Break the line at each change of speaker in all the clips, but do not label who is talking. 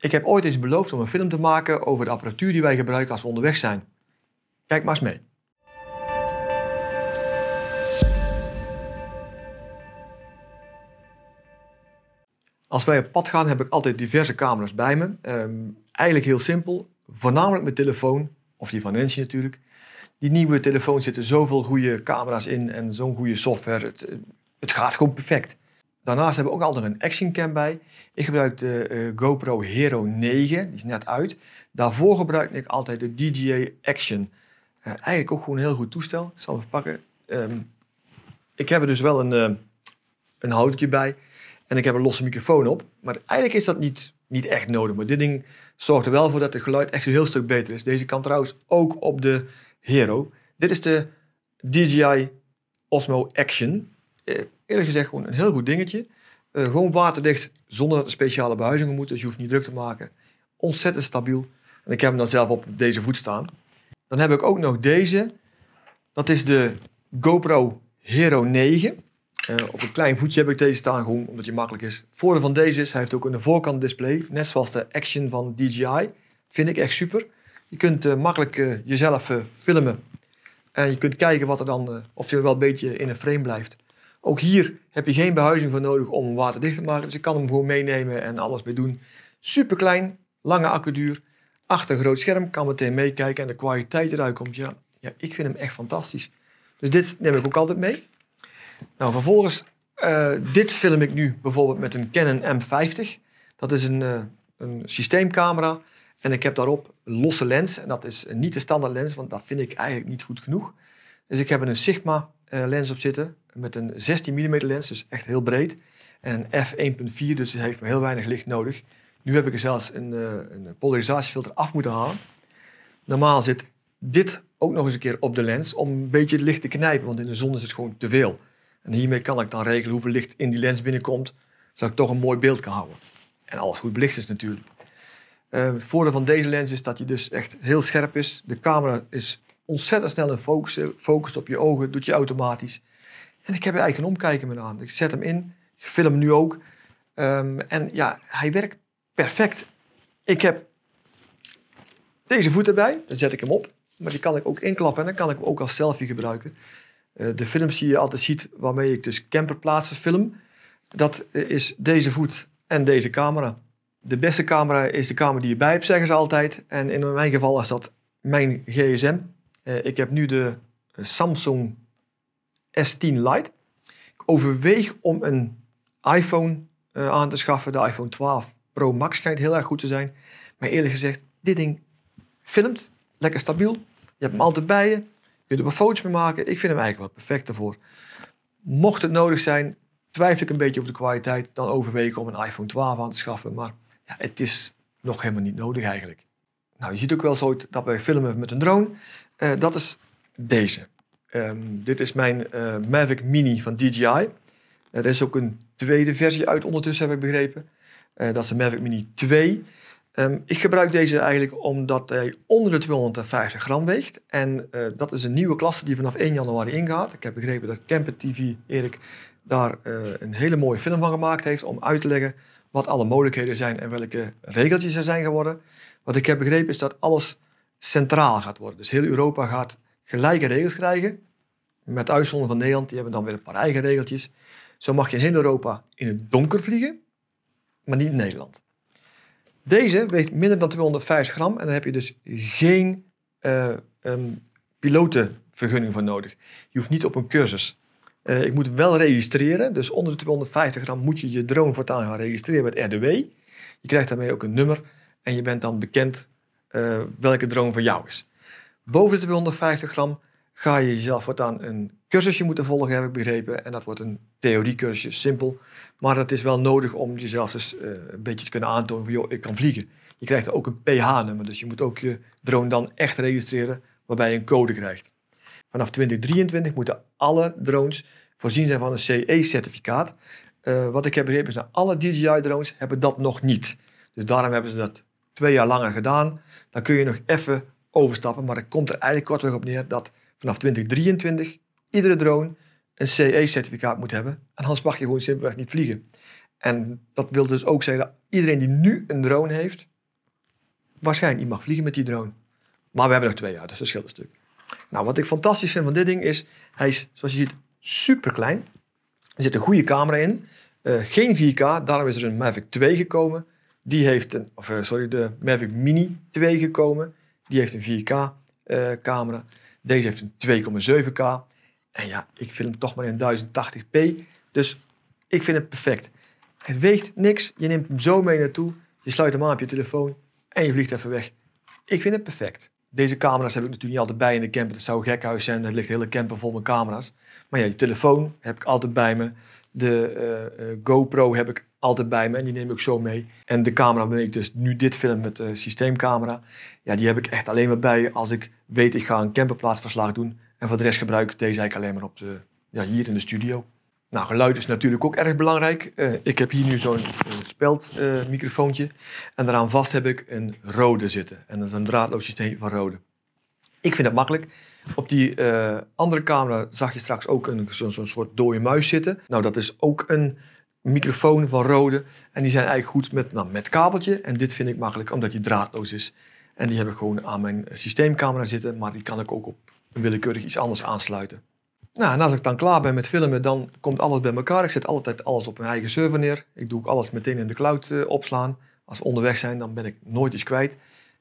Ik heb ooit eens beloofd om een film te maken over de apparatuur die wij gebruiken als we onderweg zijn. Kijk maar eens mee. Als wij op pad gaan heb ik altijd diverse camera's bij me. Ehm, eigenlijk heel simpel, voornamelijk mijn telefoon, of die van Nancy natuurlijk. Die nieuwe telefoon zitten zoveel goede camera's in en zo'n goede software. Het, het gaat gewoon perfect. Daarnaast hebben we ook altijd een action cam bij. Ik gebruik de eh, GoPro Hero 9, die is net uit. Daarvoor gebruik ik altijd de DJI Action. Eh, eigenlijk ook gewoon een heel goed toestel. Ik zal even pakken. Ehm, ik heb er dus wel een, houtje eh, een bij. En ik heb een losse microfoon op. Maar eigenlijk is dat niet, niet echt nodig. Maar dit ding zorgt er wel voor dat het geluid echt een heel stuk beter is. Deze kan trouwens ook op de Hero. Dit is de DJI Osmo Action eerlijk gezegd gewoon een heel goed dingetje. Uh, gewoon waterdicht, zonder dat er speciale behuizingen moet. Dus je hoeft niet druk te maken. Ontzettend stabiel. En ik heb hem dan zelf op deze voet staan. Dan heb ik ook nog deze. Dat is de GoPro Hero 9. Eh, op een klein voetje heb ik deze staan, gewoon omdat hij makkelijk is. voordeel van deze is, hij heeft ook een voorkant display. Net zoals de Action van DJI. Vind ik echt super. Je kunt eh, makkelijk jezelf filmen. En je kunt kijken wat er dan, of je wel een beetje in een frame blijft. Ook hier heb je geen behuizing voor nodig om waterdicht te maken. Dus je kan hem gewoon meenemen en alles bij doen. Super klein, lange accuduur, achter groot scherm, kan meteen meekijken en de kwaliteit eruit komt. Ja, ja, ik vind hem echt fantastisch. Dus dit neem ik ook altijd mee. Nou, vervolgens, eh, dit film ik nu bijvoorbeeld met een Canon M50. Dat is een, eh, een systeemcamera. En ik heb daarop een losse lens. En dat is niet de standaard lens, want dat vind ik eigenlijk niet goed genoeg. Dus ik heb een Sigma eh, lens op zitten. Met een 16 mm lens, dus echt heel breed. En een f1.4, dus het heeft heel weinig licht nodig. Nu heb ik er zelfs een, eh, een polarisatiefilter af moeten halen. Normaal zit dit ook nog eens een keer op de lens om een beetje het licht te knijpen, want in de zon is het gewoon te veel. En hiermee kan ik dan regelen hoeveel licht in die lens binnenkomt, zodat ik toch een mooi beeld kan houden. En alles goed belicht is natuurlijk. Eh, het voordeel van deze lens is dat hij dus echt heel scherp is. De camera is ontzettend snel in focussen, eh, focust op je ogen, doet je automatisch. En ik heb eigenlijk een omkijken met aan. Ik zet hem in, ik film hem nu ook. Ehm, en ja, hij werkt perfect. Ik heb deze voet erbij, dan zet ik hem op. Maar die kan ik ook inklappen en dan kan ik hem ook als selfie gebruiken. Eh, de films die je altijd ziet, waarmee ik dus camperplaatsen film, dat eh, is deze voet en deze camera. De beste camera is de camera die je bij hebt, zeggen ze altijd. En in mijn geval is dat mijn gsm. Eh, ik heb nu de eh, Samsung S10 Lite. Ik overweeg om een iPhone eh, aan te schaffen. De iPhone 12 Pro Max schijnt heel erg goed te zijn. Maar eerlijk gezegd, dit ding filmt. Lekker stabiel. Je hebt hem altijd bij je. Je kunt er wel foto's mee maken. Ik vind hem eigenlijk wel perfect ervoor. Mocht het nodig zijn, twijfel ik een beetje over de kwaliteit. Dan overweeg ik om een iPhone 12 aan te schaffen. Maar ja, het is nog helemaal niet nodig eigenlijk. Nou, je ziet ook wel zo dat wij filmen met een drone. Eh, dat is deze. Ehm, dit is mijn eh, Mavic Mini van DJI. Eh, er is ook een tweede versie uit ondertussen, heb ik begrepen. dat is de Mavic Mini 2. Ehm, ik gebruik deze eigenlijk omdat hij onder de 250 gram weegt. En dat is een nieuwe klasse die vanaf 1 januari ingaat. Ik heb begrepen dat Camper TV Erik daar een hele mooie film van gemaakt heeft om uit te leggen wat alle mogelijkheden zijn en welke regeltjes er zijn geworden. Wat ik heb begrepen is dat alles centraal gaat worden. Dus heel Europa gaat gelijke regels krijgen. Met uitzondering van Nederland, die hebben dan weer een paar eigen regeltjes. Zo mag je in heel Europa in het donker vliegen, maar niet in Nederland. Deze weegt minder dan 250 gram en dan heb je dus geen uh, um, pilotenvergunning voor nodig. Je hoeft niet op een cursus. Uh, ik moet wel registreren, dus onder de 250 gram moet je je drone voortaan gaan registreren bij het RDW. Je krijgt daarmee ook een nummer en je bent dan bekend eh, welke drone voor jou is. Boven de 250 gram ga je jezelf aan een cursusje moeten volgen, heb ik begrepen. En dat wordt een theoriecursus, simpel. Maar dat is wel nodig om jezelf dus eh, een beetje te kunnen aantonen van, joh, ik kan vliegen. Je krijgt ook een PH-nummer, dus je moet ook je drone dan echt registreren, waarbij je een code krijgt. Vanaf 2023 moeten alle drones voorzien zijn van een CE-certificaat. Eh, wat ik heb begrepen is, dat alle DJI-drones hebben dat nog niet. Dus daarom hebben ze dat twee jaar langer gedaan. Dan kun je nog even overstappen. Maar het komt er eigenlijk kortweg op neer dat vanaf 2023 iedere drone een CE-certificaat moet hebben. En anders mag je gewoon simpelweg niet vliegen. En dat wil dus ook zeggen dat iedereen die nu een drone heeft, waarschijnlijk niet mag vliegen met die drone. Maar we hebben nog twee jaar, dus dat scheelt een stuk. Nou, wat ik fantastisch vind van dit ding is, hij is, zoals je ziet, super klein. Er zit een goede camera in. Eh, geen 4K, daarom is er een Mavic 2 gekomen. Die heeft een, of eh, sorry, de Mavic Mini 2 gekomen. Die heeft een 4K eh, camera. Deze heeft een 2,7K. En ja, ik film toch maar in 1080p. Dus ik vind het perfect. Het weegt niks. Je neemt hem zo mee naartoe. Je sluit hem aan op je telefoon en je vliegt even weg. Ik vind het perfect. Deze camera's heb ik natuurlijk niet altijd bij in de camper. Dat zou gek huis zijn. Er ligt hele camper vol met camera's. Maar ja, je telefoon heb ik altijd bij me. De eh, GoPro heb ik altijd bij me en die neem ik zo mee. En de camera ben ik dus nu dit film met de eh, systeemcamera. Ja, die heb ik echt alleen maar bij als ik weet ik ga een camperplaatsverslag doen. En voor de rest gebruik ik deze eigenlijk alleen maar op de, ja, hier in de studio. Nou, geluid is natuurlijk ook erg belangrijk. Eh, ik heb hier nu zo'n eh, speldmicrofoontje. en daaraan vast heb ik een rode zitten. En dat is een draadloos systeem van rode. Ik vind dat makkelijk. Op die andere camera zag je straks ook zo'n soort dode muis zitten. Nou, dat is ook een microfoon van Rode. En die zijn eigenlijk goed met, nou, met kabeltje. En dit vind ik makkelijk omdat die draadloos is. En die heb ik gewoon aan mijn systeemcamera zitten. Maar die kan ik ook op willekeurig iets anders aansluiten. Nou, en als ik dan klaar ben met filmen, dan komt alles bij elkaar. Ik zet altijd alles op mijn eigen server neer. Ik doe ook alles meteen in de cloud eh, opslaan. Als we onderweg zijn, dan ben ik nooit iets kwijt.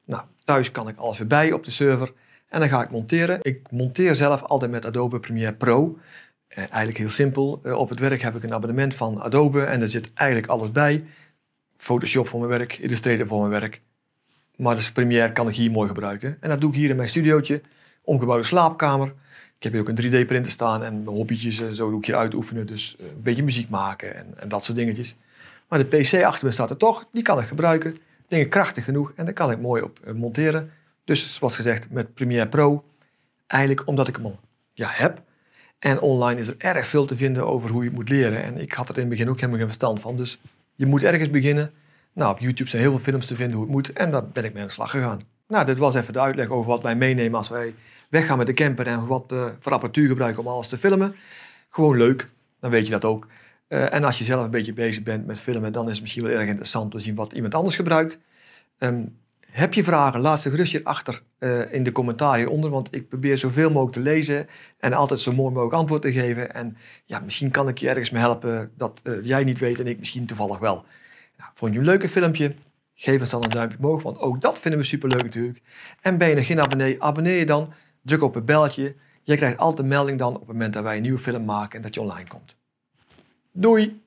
Nou, thuis kan ik alles weer bij op de server. En dan ga ik monteren. Ik monteer zelf altijd met Adobe Premiere Pro. Eh, eigenlijk heel simpel. Eh, op het werk heb ik een abonnement van Adobe en daar zit eigenlijk alles bij. Photoshop voor mijn werk, Illustrator voor mijn werk. Maar dus Premiere kan ik hier mooi gebruiken. En dat doe ik hier in mijn studiootje. Omgebouwde slaapkamer. Ik heb hier ook een 3D-printer staan en mijn hobbytjes en eh, zo doe ik hier uitoefenen. Dus een beetje muziek maken en, en, dat soort dingetjes. Maar de PC achter me staat er toch. Die kan ik gebruiken. Dingen krachtig genoeg en daar kan ik mooi op monteren. Dus zoals gezegd met Premiere Pro. Eigenlijk omdat ik hem al ja, heb, en online is er erg veel te vinden over hoe je moet leren. En ik had er in het begin ook helemaal geen verstand van. Dus je moet ergens beginnen. Nou, op YouTube zijn heel veel films te vinden hoe het moet. En daar ben ik mee aan de slag gegaan. Nou, dit was even de uitleg over wat wij meenemen als wij weggaan met de camper. En wat we voor apparatuur gebruiken om alles te filmen. Gewoon leuk, dan weet je dat ook. Eh, en als je zelf een beetje bezig bent met filmen, dan is het misschien wel erg interessant om te zien wat iemand anders gebruikt. Ehm, heb je vragen, laat ze gerust hierachter uh, in de commentaar hieronder. Want ik probeer zoveel mogelijk te lezen en altijd zo mooi mogelijk antwoord te geven. En ja, misschien kan ik je ergens mee helpen dat eh, jij niet weet en ik misschien toevallig wel. Nou, vond je een leuke filmpje? Geef ons dan een duimpje omhoog, want ook dat vinden we superleuk natuurlijk. En ben je nog geen abonnee, abonneer je dan. Druk op het belletje. Jij krijgt altijd melding dan op het moment dat wij een nieuwe film maken en dat je online komt. Doei!